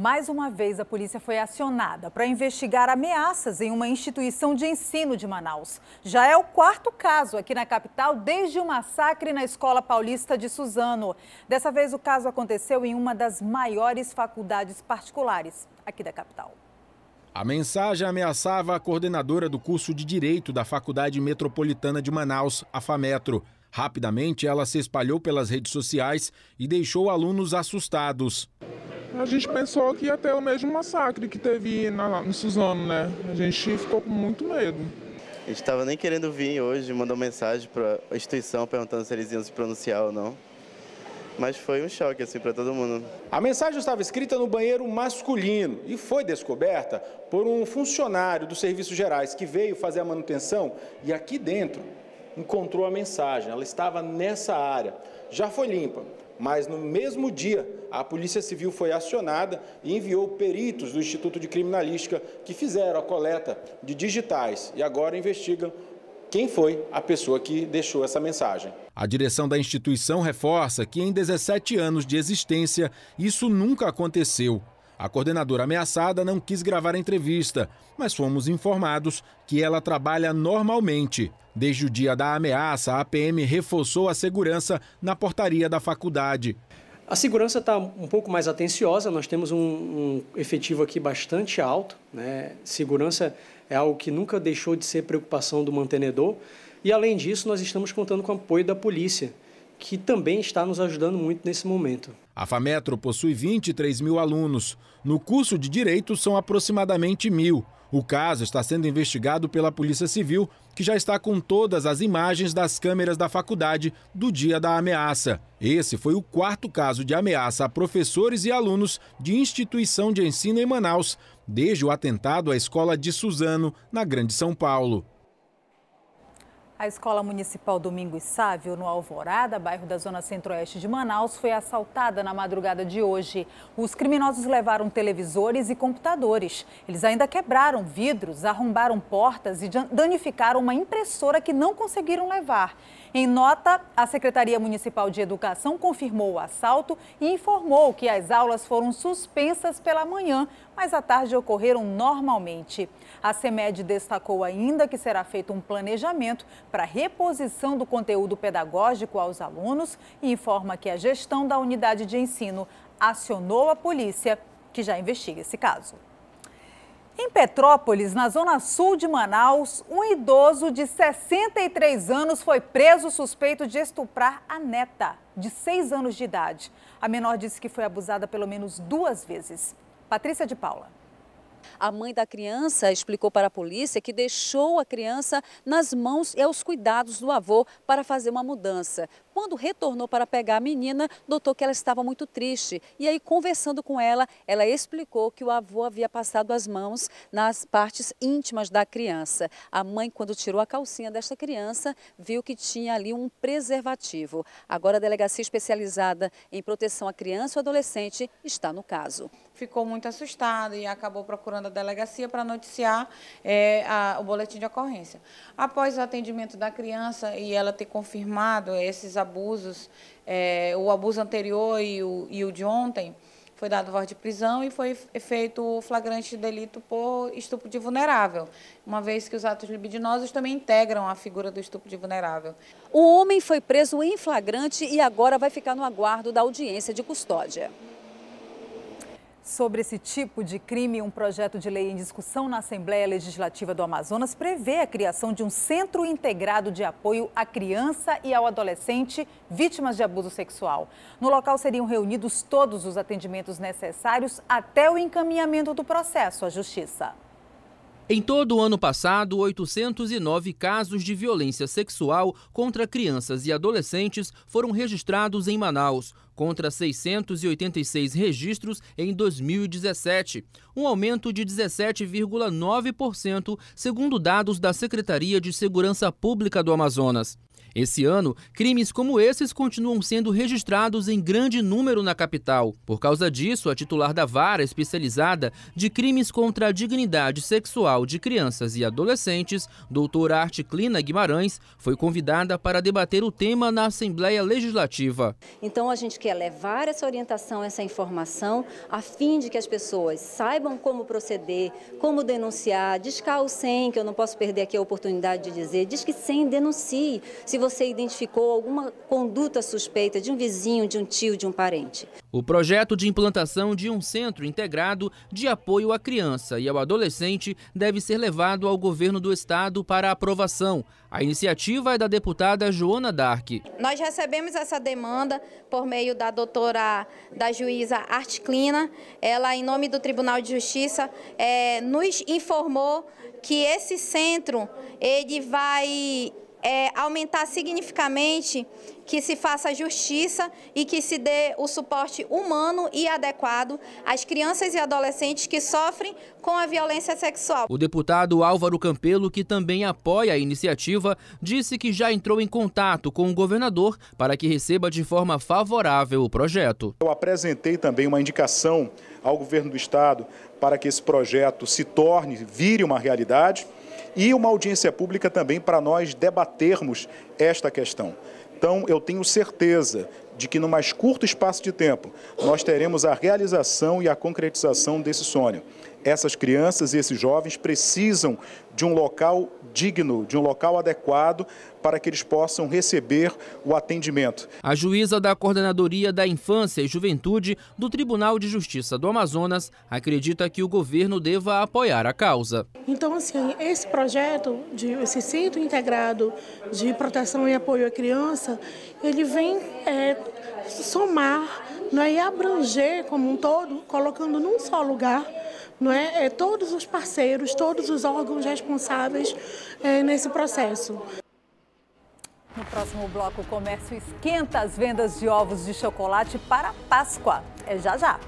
Mais uma vez, a polícia foi acionada para investigar ameaças em uma instituição de ensino de Manaus. Já é o quarto caso aqui na capital desde o massacre na Escola Paulista de Suzano. Dessa vez, o caso aconteceu em uma das maiores faculdades particulares aqui da capital. A mensagem ameaçava a coordenadora do curso de Direito da Faculdade Metropolitana de Manaus, a FAMETRO. Rapidamente, ela se espalhou pelas redes sociais e deixou alunos assustados a gente pensou que ia ter o mesmo massacre que teve na, no Suzano, né? A gente ficou com muito medo. A gente estava nem querendo vir hoje, mandou mensagem para a instituição perguntando se eles iam se pronunciar ou não. Mas foi um choque assim para todo mundo. A mensagem estava escrita no banheiro masculino e foi descoberta por um funcionário dos serviços gerais que veio fazer a manutenção e aqui dentro encontrou a mensagem. Ela estava nessa área. Já foi limpa, mas no mesmo dia a Polícia Civil foi acionada e enviou peritos do Instituto de Criminalística que fizeram a coleta de digitais e agora investigam quem foi a pessoa que deixou essa mensagem. A direção da instituição reforça que em 17 anos de existência isso nunca aconteceu. A coordenadora ameaçada não quis gravar a entrevista, mas fomos informados que ela trabalha normalmente. Desde o dia da ameaça, a PM reforçou a segurança na portaria da faculdade. A segurança está um pouco mais atenciosa, nós temos um, um efetivo aqui bastante alto. Né? Segurança é algo que nunca deixou de ser preocupação do mantenedor. E, além disso, nós estamos contando com o apoio da polícia que também está nos ajudando muito nesse momento. A FAMETRO possui 23 mil alunos. No curso de Direito, são aproximadamente mil. O caso está sendo investigado pela Polícia Civil, que já está com todas as imagens das câmeras da faculdade do dia da ameaça. Esse foi o quarto caso de ameaça a professores e alunos de instituição de ensino em Manaus, desde o atentado à escola de Suzano, na Grande São Paulo. A Escola Municipal Domingos Sávio, no Alvorada, bairro da Zona Centro-Oeste de Manaus, foi assaltada na madrugada de hoje. Os criminosos levaram televisores e computadores. Eles ainda quebraram vidros, arrombaram portas e danificaram uma impressora que não conseguiram levar. Em nota, a Secretaria Municipal de Educação confirmou o assalto e informou que as aulas foram suspensas pela manhã, mas à tarde ocorreram normalmente. A CEMED destacou ainda que será feito um planejamento para reposição do conteúdo pedagógico aos alunos e informa que a gestão da unidade de ensino acionou a polícia, que já investiga esse caso. Em Petrópolis, na zona sul de Manaus, um idoso de 63 anos foi preso suspeito de estuprar a neta, de 6 anos de idade. A menor disse que foi abusada pelo menos duas vezes. Patrícia de Paula. A mãe da criança explicou para a polícia que deixou a criança nas mãos e aos cuidados do avô para fazer uma mudança. Quando retornou para pegar a menina, notou que ela estava muito triste. E aí, conversando com ela, ela explicou que o avô havia passado as mãos nas partes íntimas da criança. A mãe, quando tirou a calcinha desta criança, viu que tinha ali um preservativo. Agora, a delegacia especializada em proteção à criança e adolescente está no caso. Ficou muito assustada e acabou procurando a delegacia para noticiar é, a, o boletim de ocorrência. Após o atendimento da criança e ela ter confirmado esses abusos, abusos, é, o abuso anterior e o, e o de ontem, foi dado voz de prisão e foi feito o flagrante de delito por estupro de vulnerável, uma vez que os atos libidinosos também integram a figura do estupro de vulnerável. O homem foi preso em flagrante e agora vai ficar no aguardo da audiência de custódia sobre esse tipo de crime, um projeto de lei em discussão na Assembleia Legislativa do Amazonas prevê a criação de um centro integrado de apoio à criança e ao adolescente vítimas de abuso sexual. No local seriam reunidos todos os atendimentos necessários até o encaminhamento do processo à Justiça. Em todo o ano passado, 809 casos de violência sexual contra crianças e adolescentes foram registrados em Manaus, contra 686 registros em 2017, um aumento de 17,9%, segundo dados da Secretaria de Segurança Pública do Amazonas. Esse ano, crimes como esses continuam sendo registrados em grande número na capital. Por causa disso, a titular da vara especializada de crimes contra a dignidade sexual de crianças e adolescentes, doutora Arte Clina Guimarães, foi convidada para debater o tema na Assembleia Legislativa. Então, a gente quer levar essa orientação, essa informação, a fim de que as pessoas saibam como proceder, como denunciar. Diz o SEM, que eu não posso perder aqui a oportunidade de dizer, diz que SEM denuncie. Se você você identificou alguma conduta suspeita de um vizinho, de um tio, de um parente. O projeto de implantação de um centro integrado de apoio à criança e ao adolescente deve ser levado ao governo do estado para aprovação. A iniciativa é da deputada Joana Dark. Nós recebemos essa demanda por meio da doutora, da juíza Articlina. Ela, em nome do Tribunal de Justiça, é, nos informou que esse centro ele vai é, aumentar significativamente que se faça justiça e que se dê o suporte humano e adequado às crianças e adolescentes que sofrem com a violência sexual. O deputado Álvaro Campelo, que também apoia a iniciativa, disse que já entrou em contato com o governador para que receba de forma favorável o projeto. Eu apresentei também uma indicação ao governo do estado para que esse projeto se torne, vire uma realidade e uma audiência pública também para nós debatermos esta questão. Então, eu tenho certeza de que no mais curto espaço de tempo nós teremos a realização e a concretização desse sonho. Essas crianças e esses jovens precisam de um local digno, de um local adequado para que eles possam receber o atendimento. A juíza da Coordenadoria da Infância e Juventude do Tribunal de Justiça do Amazonas acredita que o governo deva apoiar a causa. Então, assim, esse projeto, de, esse centro integrado de proteção e apoio à criança, ele vem é, somar não é? e abranger como um todo, colocando num só lugar não é? é todos os parceiros, todos os órgãos responsáveis é, nesse processo. No próximo bloco, o comércio esquenta as vendas de ovos de chocolate para Páscoa. É já já.